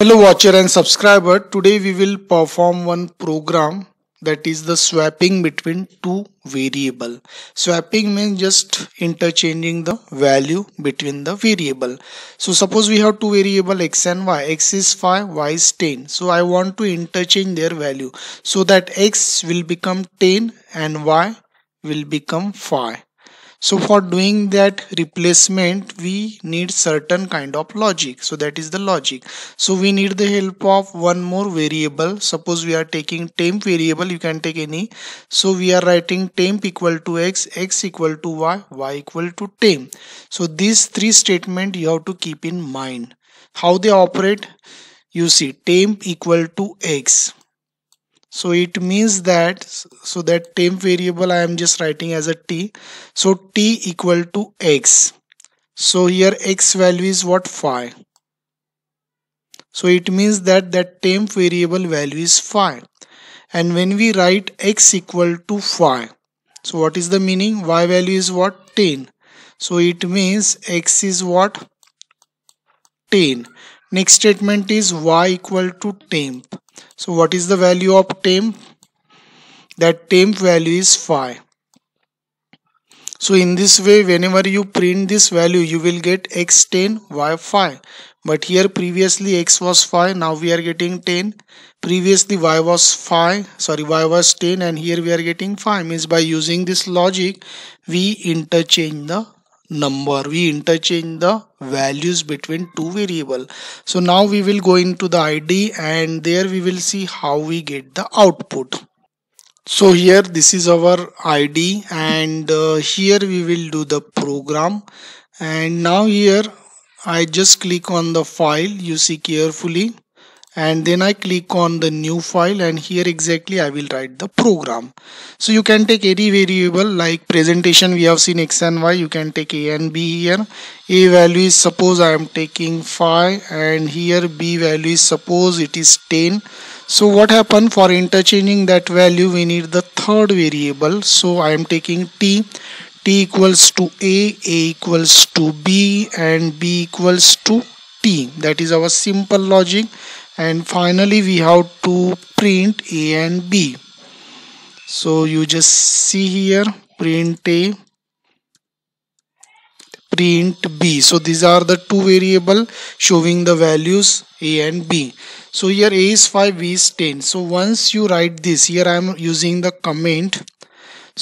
Hello watcher and subscriber. Today we will perform one program that is the swapping between two variable. Swapping means just interchanging the value between the variable. So suppose we have two variable x and y. x is 5, y is 10. So I want to interchange their value so that x will become 10 and y will become 5 so for doing that replacement we need certain kind of logic so that is the logic so we need the help of one more variable suppose we are taking temp variable you can take any so we are writing temp equal to x x equal to y y equal to temp so these three statements you have to keep in mind how they operate you see temp equal to x so it means that so that temp variable i am just writing as a t so t equal to x so here x value is what 5 so it means that that temp variable value is 5 and when we write x equal to 5 so what is the meaning y value is what 10 so it means x is what 10 next statement is y equal to temp so what is the value of temp that temp value is five. so in this way whenever you print this value you will get x 10 y 5 but here previously x was 5 now we are getting 10 previously y was 5 sorry y was 10 and here we are getting 5 means by using this logic we interchange the number we interchange the values between two variable so now we will go into the id and there we will see how we get the output so here this is our id and uh, here we will do the program and now here i just click on the file you see carefully and then I click on the new file and here exactly I will write the program. So you can take any variable like presentation we have seen x and y you can take a and b here. A value is suppose I am taking 5 and here b value is suppose it is 10. So what happened for interchanging that value we need the third variable so I am taking t t equals to a, a equals to b and b equals to t that is our simple logic and finally we have to print A and B so you just see here print A print b so these are the two variable showing the values a and b so here a is 5 b is 10 so once you write this here i am using the comment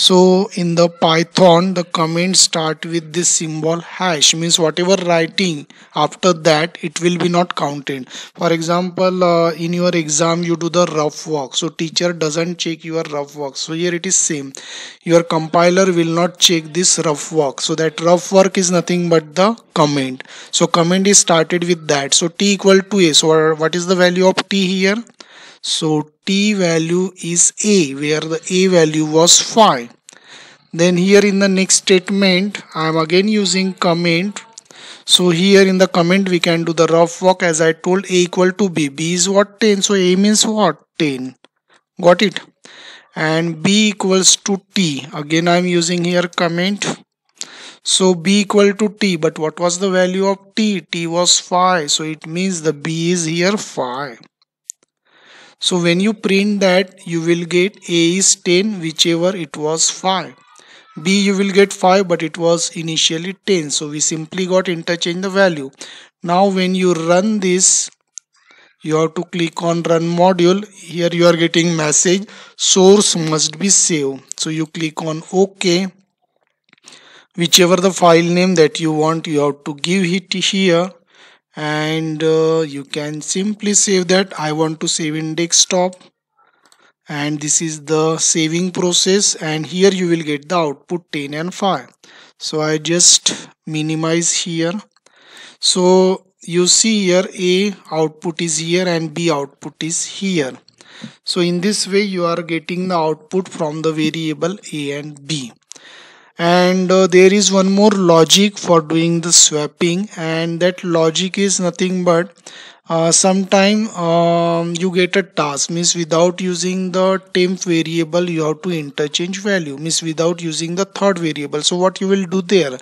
so in the python the comments start with this symbol hash means whatever writing after that it will be not counted for example uh, in your exam you do the rough work so teacher doesn't check your rough work so here it is same your compiler will not check this rough work so that rough work is nothing but the comment so comment is started with that so t equal to a so what is the value of t here so t value is a where the a value was 5. Then here in the next statement I am again using comment. So here in the comment we can do the rough work as I told a equal to b. b is what 10 so a means what 10. Got it? And b equals to t. Again I am using here comment. So b equal to t but what was the value of t? t was 5 so it means the b is here 5. So when you print that you will get A is 10 whichever it was 5. B you will get 5 but it was initially 10. So we simply got interchange the value. Now when you run this you have to click on run module here you are getting message source must be saved so you click on ok whichever the file name that you want you have to give it here and uh, you can simply save that I want to save in desktop and this is the saving process and here you will get the output 10 and 5 so I just minimize here so you see here A output is here and B output is here so in this way you are getting the output from the variable A and B and uh, there is one more logic for doing the swapping and that logic is nothing but uh, sometime um, you get a task means without using the temp variable you have to interchange value means without using the third variable so what you will do there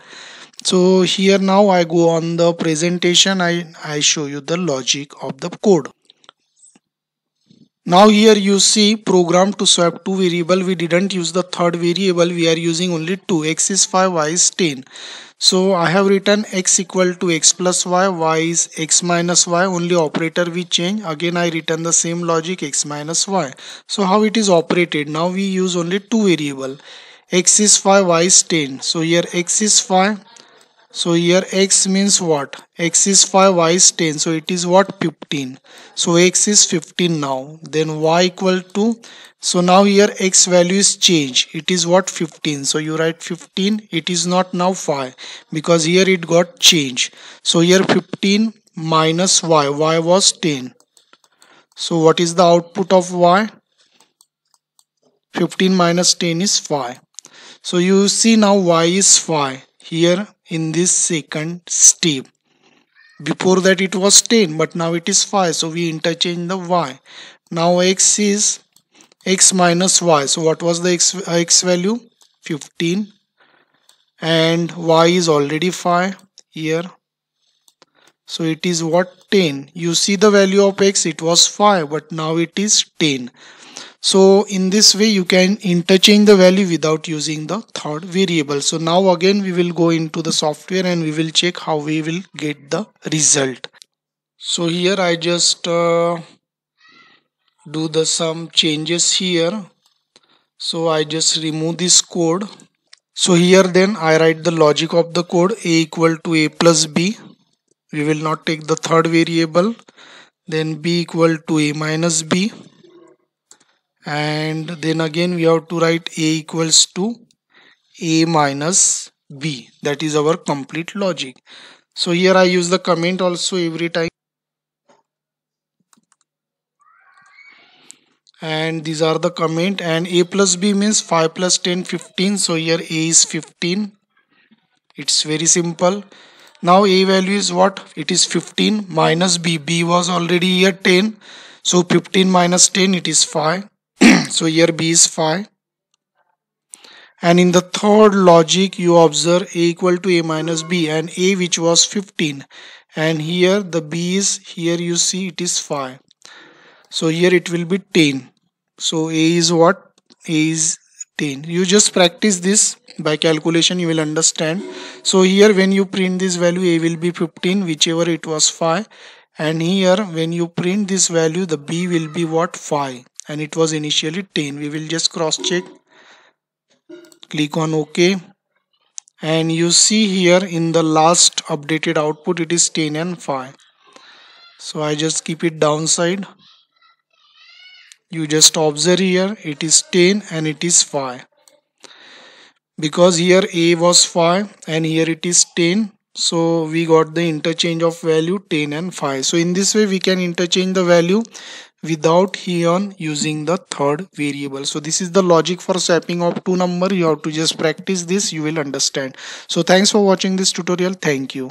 so here now I go on the presentation I, I show you the logic of the code now here you see program to swap two variable. We didn't use the third variable. We are using only two. X is 5, Y is 10. So I have written X equal to X plus Y, Y is X minus Y. Only operator we change. Again I written the same logic X minus Y. So how it is operated? Now we use only two variable. X is 5, Y is 10. So here X is 5 so here x means what? x is 5, y is 10. So it is what? 15. So x is 15 now. Then y equal to. So now here x value is changed. It is what? 15. So you write 15. It is not now 5 because here it got changed. So here 15 minus y. y was 10. So what is the output of y? 15 minus 10 is 5. So you see now y is 5 here in this second step before that it was 10 but now it is 5 so we interchange the y now x is x minus y so what was the x, x value 15 and y is already 5 here so it is what 10 you see the value of x it was 5 but now it is 10 so in this way you can interchange the value without using the third variable. So now again we will go into the software and we will check how we will get the result. So here I just uh, do the some changes here. So I just remove this code. So here then I write the logic of the code a equal to a plus b. We will not take the third variable. Then b equal to a minus b and then again we have to write a equals to a minus b that is our complete logic so here i use the comment also every time and these are the comment and a plus b means 5 plus 10 15 so here a is 15 it's very simple now a value is what it is 15 minus b b was already here 10 so 15 minus 10 it is 5 so here b is 5 and in the third logic you observe a equal to a minus b and a which was 15 and here the b is here you see it is 5 so here it will be 10 so a is what a is 10 you just practice this by calculation you will understand so here when you print this value a will be 15 whichever it was 5 and here when you print this value the b will be what 5 and it was initially 10 we will just cross check click on ok and you see here in the last updated output it is 10 and 5 so I just keep it downside you just observe here it is 10 and it is 5 because here a was 5 and here it is 10 so we got the interchange of value 10 and 5 so in this way we can interchange the value without here using the third variable so this is the logic for swapping of two number you have to just practice this you will understand so thanks for watching this tutorial thank you